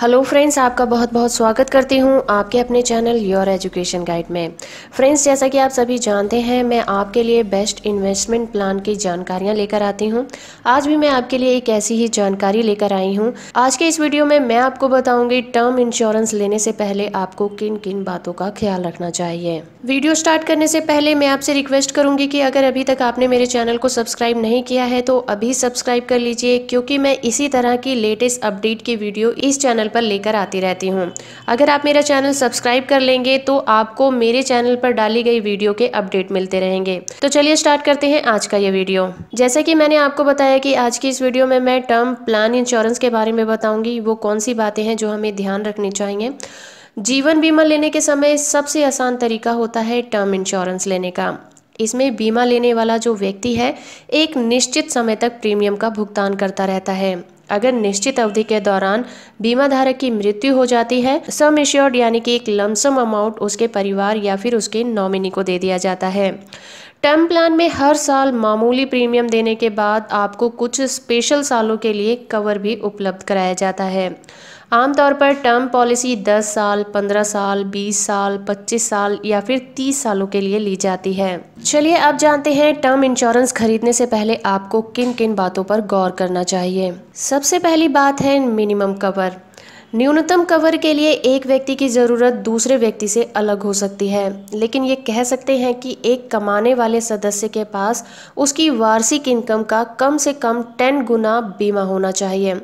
hello friends आपका बहुत बहुत स्वागत करती हूं आपके अपने चैनल योर एजुकेशन गाइड में फ्रेंड्स जैसा कि आप सभी जानते हैं मैं आपके लिए बेस्ट इन्वेस्टमेंट प्लान की जानकारियां लेकर आती हूं आज भी मैं आपके लिए एक ऐसी ही जानकारी लेकर आई हूं आज के इस वीडियो में मैं आपको बताऊंगी टर्म इंश्योरेंस लेने से पहले आपको किन किन बातों का ख्याल रखना चाहिए वीडियो स्टार्ट करने से पहले मैं आपसे रिक्वेस्ट करूंगी कि अगर अभी तक आपने मेरे चैनल को सब्सक्राइब नहीं किया है तो अभी सब्सक्राइब कर लीजिए क्योंकि मैं इसी तरह की लेटेस्ट अपडेट की वीडियो इस चैनल चैनल पर लेकर आती रहती हूँ अगर आप मेरा चैनल सब्सक्राइब कर लेंगे तो आपको मेरे चैनल पर डाली गई वीडियो के अपडेट मिलते रहेंगे तो चलिए स्टार्ट करते हैं आज का ये वीडियो जैसा कि मैंने आपको बताया कि आज की इस वीडियो में मैं टर्म प्लान इंश्योरेंस के बारे में बताऊंगी वो कौन सी बातें हैं जो हमें ध्यान रखनी चाहिए जीवन बीमा लेने के समय सबसे आसान तरीका होता है टर्म इंश्योरेंस लेने का इसमें बीमा लेने वाला जो व्यक्ति है एक निश्चित समय तक प्रीमियम का भुगतान करता रहता है अगर निश्चित अवधि के दौरान बीमा धारक की मृत्यु हो जाती है सम इश्योर्ड यानी कि एक लमसम अमाउंट उसके परिवार या फिर उसके नॉमिनी को दे दिया जाता है टर्म प्लान में हर साल मामूली प्रीमियम देने के बाद आपको कुछ स्पेशल सालों के लिए कवर भी उपलब्ध कराया जाता है आमतौर पर टर्म पॉलिसी 10 साल 15 साल 20 साल 25 साल या फिर 30 सालों के लिए ली जाती है चलिए अब जानते हैं टर्म इंश्योरेंस खरीदने से पहले आपको किन किन बातों पर गौर करना चाहिए सबसे पहली बात है मिनिमम कवर न्यूनतम कवर के लिए एक व्यक्ति की ज़रूरत दूसरे व्यक्ति से अलग हो सकती है लेकिन ये कह सकते हैं कि एक कमाने वाले सदस्य के पास उसकी वार्षिक इनकम का कम से कम टेन गुना बीमा होना चाहिए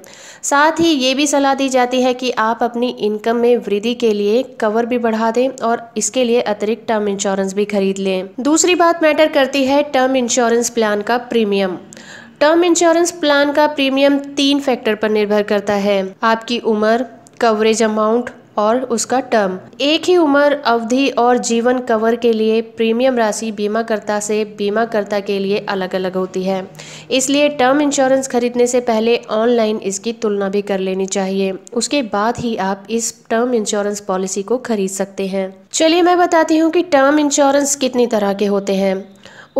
साथ ही ये भी सलाह दी जाती है कि आप अपनी इनकम में वृद्धि के लिए कवर भी बढ़ा दें और इसके लिए अतिरिक्त टर्म इंश्योरेंस भी खरीद लें दूसरी बात मैटर करती है टर्म इंश्योरेंस प्लान का प्रीमियम टर्म इंश्योरेंस प्लान का प्रीमियम तीन फैक्टर पर निर्भर करता है आपकी उम्र कवरेज अमाउंट और उसका टर्म एक ही उम्र अवधि और जीवन कवर के लिए प्रीमियम राशि बीमाकर्ता से बीमाकर्ता के लिए अलग अलग होती है इसलिए टर्म इंश्योरेंस खरीदने से पहले ऑनलाइन इसकी तुलना भी कर लेनी चाहिए उसके बाद ही आप इस टर्म इंश्योरेंस पॉलिसी को खरीद सकते हैं चलिए मैं बताती हूँ कि टर्म इंश्योरेंस कितनी तरह के होते हैं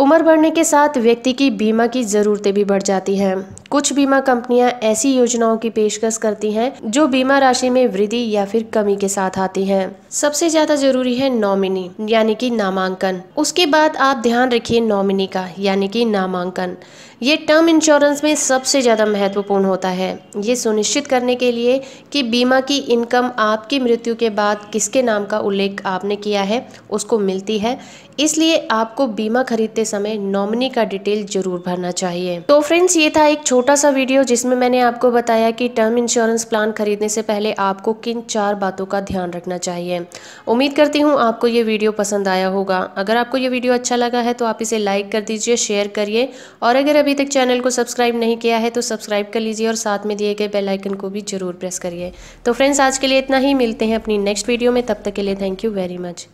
उम्र बढ़ने के साथ व्यक्ति की बीमा की ज़रूरतें भी बढ़ जाती हैं कुछ बीमा कंपनियां ऐसी योजनाओं की पेशकश करती हैं जो बीमा राशि में वृद्धि या फिर कमी के साथ आती हैं सबसे ज्यादा जरूरी है नॉमिनी यानी कि नामांकन उसके बाद आप ध्यान रखिए नॉमिनी का यानी कि नामांकन ये टर्म इंश्योरेंस में सबसे ज़्यादा महत्वपूर्ण होता है ये सुनिश्चित करने के लिए कि बीमा की इनकम आपकी मृत्यु के बाद किसके नाम का उल्लेख आपने किया है उसको मिलती है इसलिए आपको बीमा खरीदते समय नॉमिनी का डिटेल जरूर भरना चाहिए तो फ्रेंड्स ये था एक छोटा छोटा सा वीडियो जिसमें मैंने आपको बताया कि टर्म इंश्योरेंस प्लान खरीदने से पहले आपको किन चार बातों का ध्यान रखना चाहिए उम्मीद करती हूँ आपको ये वीडियो पसंद आया होगा अगर आपको ये वीडियो अच्छा लगा है तो आप इसे लाइक कर दीजिए शेयर करिए और अगर अभी तक चैनल को सब्सक्राइब नहीं किया है तो सब्सक्राइब कर लीजिए और साथ में दिए गए बेलाइकन को भी ज़रूर प्रेस करिए तो फ्रेंड्स आज के लिए इतना ही मिलते हैं अपनी नेक्स्ट वीडियो में तब तक के लिए थैंक यू वेरी मच